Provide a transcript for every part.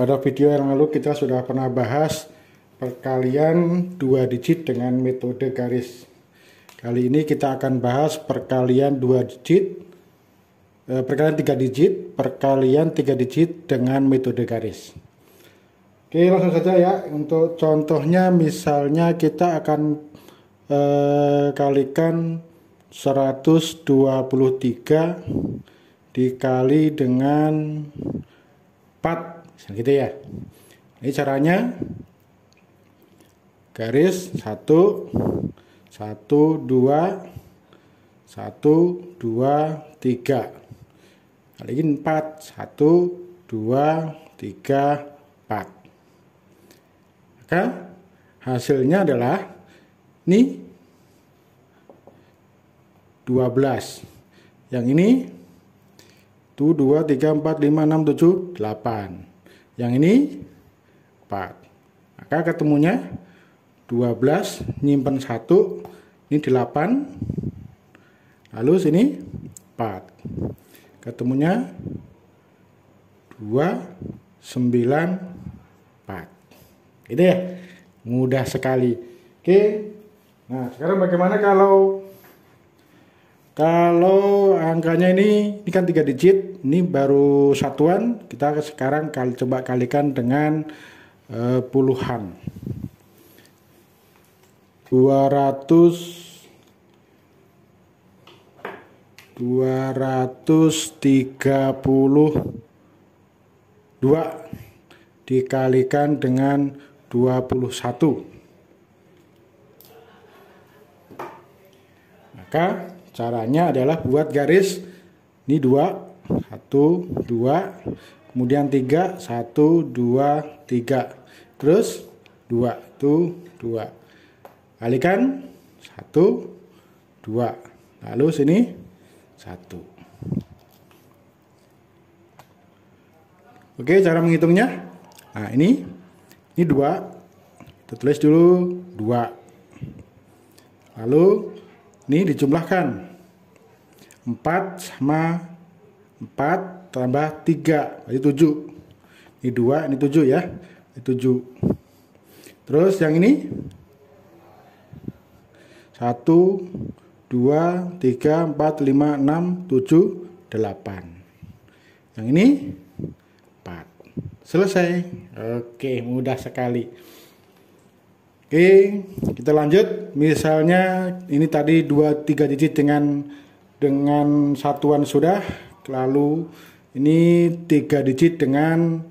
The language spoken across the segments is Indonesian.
Pada video yang lalu kita sudah pernah bahas perkalian dua digit dengan metode garis. Kali ini kita akan bahas perkalian dua digit, eh, perkalian tiga digit, perkalian tiga digit dengan metode garis. Oke langsung saja ya untuk contohnya misalnya kita akan eh, kalikan 123 dikali dengan 4 Misalnya gitu ya. Ini caranya garis 1 1 2 1 2 3. Kali ini 4 1 2 3 4. Maka hasilnya adalah ini 12. Yang ini 1 2 3 4 5 6 7 8. Yang ini 4. Maka ketemunya 12 nyimpen 1 ini 8 lalu sini 4 ketemunya 2 9 4 itu ya mudah sekali oke nah sekarang bagaimana kalau kalau angkanya ini, ini kan tiga digit, ini baru satuan. Kita sekarang kali, coba kalikan dengan e, puluhan. 200 232 dikalikan dengan 21 maka Caranya adalah buat garis ini dua, satu, dua, kemudian tiga, satu, dua, tiga, terus dua, itu dua, kalikan satu, dua, lalu sini satu. Oke, cara menghitungnya. Nah, ini ini dua. Kita tulis dulu dua. Lalu ini dijumlahkan. 4 sama 4 tambah 3, jadi 7. Ini 2, ini 7 ya. Ini 7. Terus yang ini? 1, 2, 3, 4, 5, 6, 7, 8. Yang ini 4. Selesai. Oke, mudah sekali. Oke, kita lanjut. Misalnya ini tadi 2 3 digit dengan dengan satuan sudah, lalu ini 3 digit dengan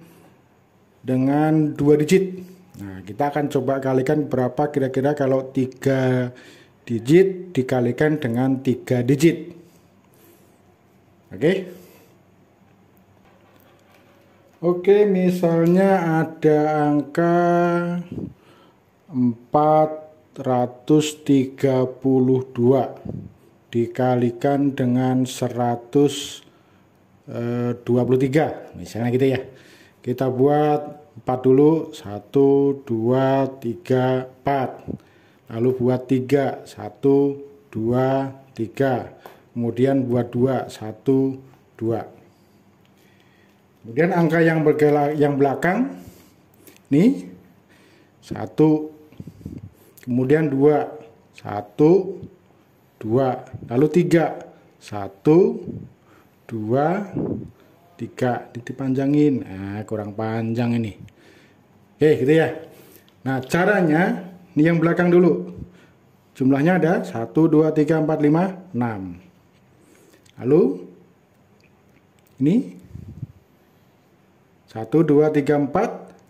dengan 2 digit. Nah, kita akan coba kalikan berapa kira-kira kalau 3 digit dikalikan dengan 3 digit. Oke. Oke, misalnya ada angka 432 dikalikan dengan 123 eh, misalnya gitu ya kita buat 4 dulu 1 2 3 4 lalu buat 3 1 2 3 kemudian buat 2 1 2 kemudian angka yang bergerak yang belakang nih 1 kemudian dua satu dua lalu tiga satu dua tiga titik panjangin nah kurang panjang ini oke gitu ya nah caranya ini yang belakang dulu jumlahnya ada satu dua tiga empat lima enam lalu ini satu dua tiga empat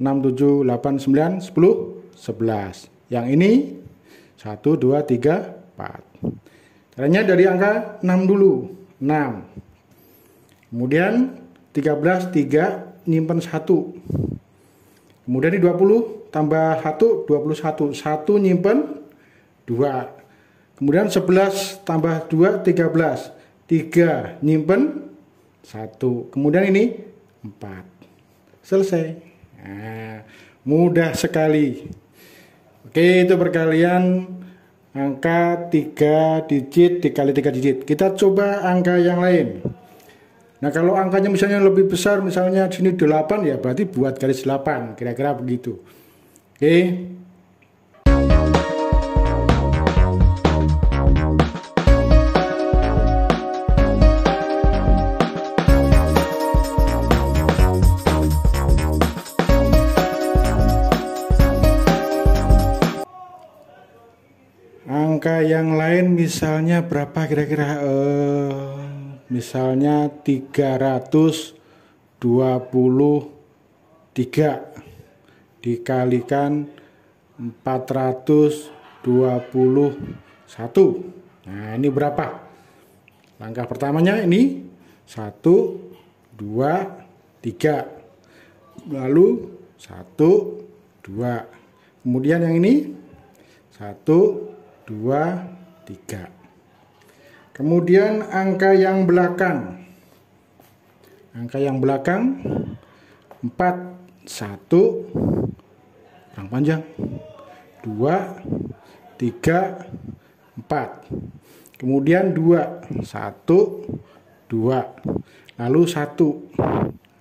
6, 7, 8, 9, 10, 11. Yang ini 1, 2, 3, 4. Caranya dari angka 6 dulu. 6. Kemudian 13, 3, nyimpen 1. Kemudian di 20, tambah 1, 21. 1 nyimpen 2. Kemudian 11 tambah 2, 13. 3 nyimpen 1. Kemudian ini 4. Selesai. Nah, mudah sekali. Oke, itu perkalian angka 3 digit dikali 3 digit. Kita coba angka yang lain. Nah, kalau angkanya misalnya lebih besar, misalnya sini 8 ya berarti buat garis 8, kira-kira begitu. Oke. misalnya berapa kira-kira eh, misalnya 323 dikalikan 421 nah ini berapa langkah pertamanya ini 1 2 3 lalu 1 2 kemudian yang ini 1 2 3 kemudian angka yang belakang angka yang belakang 4 1 kurang panjang 2 3 4 kemudian 2 1 2 lalu 1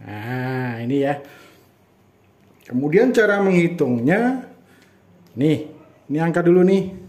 nah ini ya kemudian cara menghitungnya nih ini angka dulu nih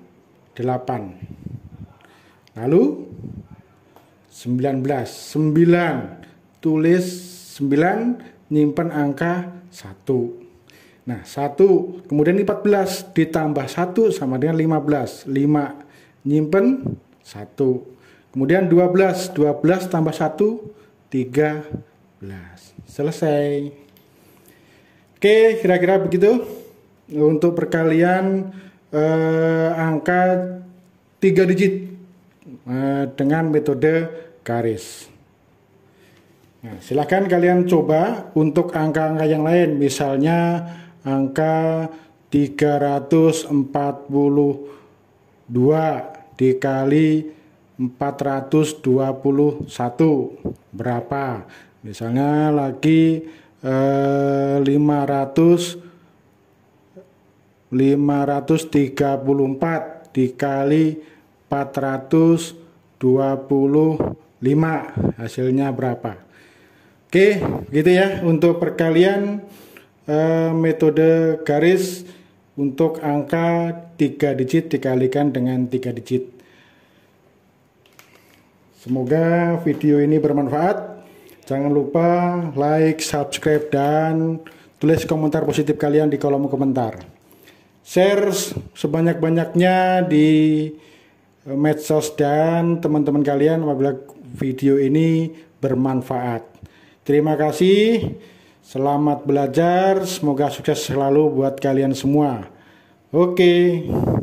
8 lalu 19 9 tulis 9 nyimpan angka 1 nah 1 kemudian 14 ditambah 1 sama dengan 15 5 nyimpen 1 kemudian 12 12 tambah 1 13 selesai oke kira-kira begitu untuk perkalian eh, angka tiga digit eh, dengan metode garis. Nah, silahkan kalian coba untuk angka-angka yang lain, misalnya angka 342 dikali 421 berapa? Misalnya lagi eh, 500 534 dikali 425 hasilnya berapa oke gitu ya untuk perkalian eh, metode garis untuk angka 3 digit dikalikan dengan 3 digit semoga video ini bermanfaat jangan lupa like subscribe dan tulis komentar positif kalian di kolom komentar share sebanyak-banyaknya di eh, medsos dan teman-teman kalian apabila video ini bermanfaat. Terima kasih. Selamat belajar, semoga sukses selalu buat kalian semua. Oke. Okay.